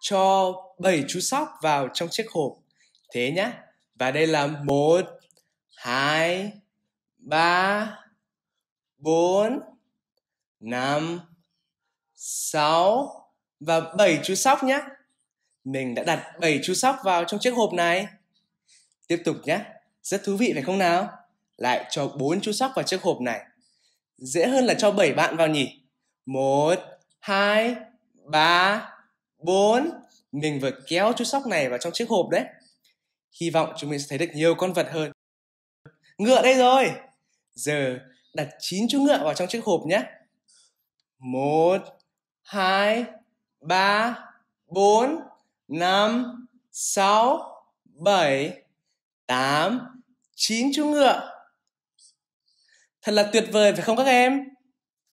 cho bảy chú sóc vào trong chiếc hộp. Thế nhá. Và đây là một hai ba bốn năm sáu và bảy chú sóc nhé. Mình đã đặt bảy chú sóc vào trong chiếc hộp này. Tiếp tục nhé. Rất thú vị phải không nào? Lại cho bốn chú sóc vào chiếc hộp này. Dễ hơn là cho bảy bạn vào nhỉ? một hai ba 4. Mình vừa kéo chú sóc này vào trong chiếc hộp đấy. Hy vọng chúng mình sẽ thấy được nhiều con vật hơn. Ngựa đây rồi. Giờ đặt 9 chú ngựa vào trong chiếc hộp nhé. 1, 2, 3, 4, 5, 6, 7, 8, 9 chú ngựa. Thật là tuyệt vời phải không các em?